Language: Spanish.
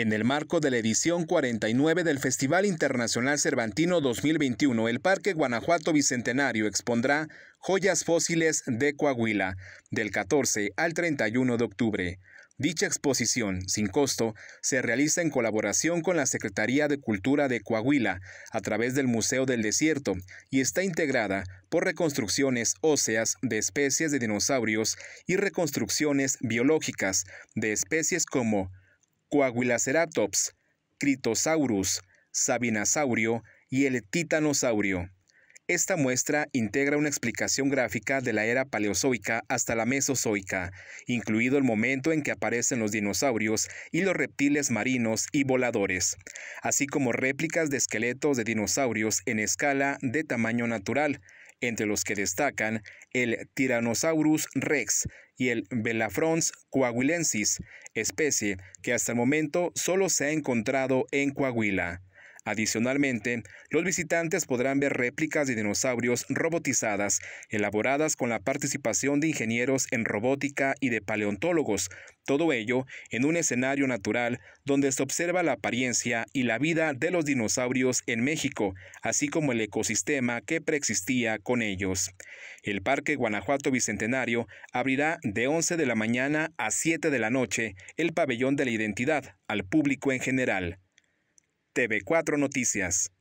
En el marco de la edición 49 del Festival Internacional Cervantino 2021, el Parque Guanajuato Bicentenario expondrá Joyas Fósiles de Coahuila, del 14 al 31 de octubre. Dicha exposición, sin costo, se realiza en colaboración con la Secretaría de Cultura de Coahuila a través del Museo del Desierto y está integrada por reconstrucciones óseas de especies de dinosaurios y reconstrucciones biológicas de especies como Coagulaceratops, Critosaurus, Sabinasaurio y el Titanosaurio. Esta muestra integra una explicación gráfica de la era paleozoica hasta la mesozoica, incluido el momento en que aparecen los dinosaurios y los reptiles marinos y voladores, así como réplicas de esqueletos de dinosaurios en escala de tamaño natural, entre los que destacan el Tyrannosaurus rex y el Belafrons coahuilensis, especie que hasta el momento solo se ha encontrado en Coahuila. Adicionalmente, los visitantes podrán ver réplicas de dinosaurios robotizadas, elaboradas con la participación de ingenieros en robótica y de paleontólogos, todo ello en un escenario natural donde se observa la apariencia y la vida de los dinosaurios en México, así como el ecosistema que preexistía con ellos. El Parque Guanajuato Bicentenario abrirá de 11 de la mañana a 7 de la noche el pabellón de la identidad al público en general. TV4 Noticias.